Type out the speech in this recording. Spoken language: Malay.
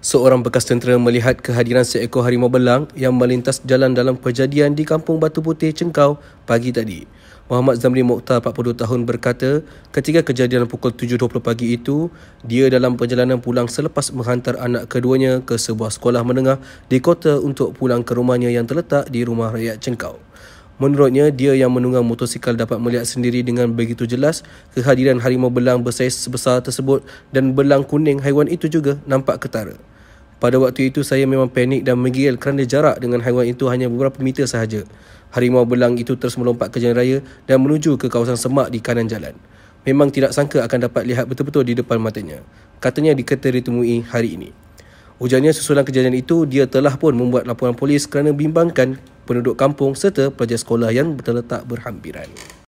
Seorang bekas tentera melihat kehadiran seekor harimau belang yang melintas jalan dalam perjadian di Kampung Batu Putih, Cengkau pagi tadi. Muhammad Zamri Mokhtar, 42 tahun berkata, ketika kejadian pukul 7.20 pagi itu, dia dalam perjalanan pulang selepas menghantar anak keduanya ke sebuah sekolah menengah di kota untuk pulang ke rumahnya yang terletak di rumah rakyat Cengkau. Menurutnya, dia yang menunggang motosikal dapat melihat sendiri dengan begitu jelas kehadiran harimau belang bersaiz sebesar tersebut dan belang kuning haiwan itu juga nampak ketara. Pada waktu itu saya memang panik dan menggigil kerana jarak dengan haiwan itu hanya beberapa meter sahaja. Harimau belang itu terus melompat ke jalan raya dan menuju ke kawasan semak di kanan jalan. Memang tidak sangka akan dapat lihat betul-betul di depan matanya. Katanya dikata ditemui hari ini. Ujarnya susulan kejadian itu, dia telah pun membuat laporan polis kerana bimbangkan penduduk kampung serta pelajar sekolah yang terletak berhampiran.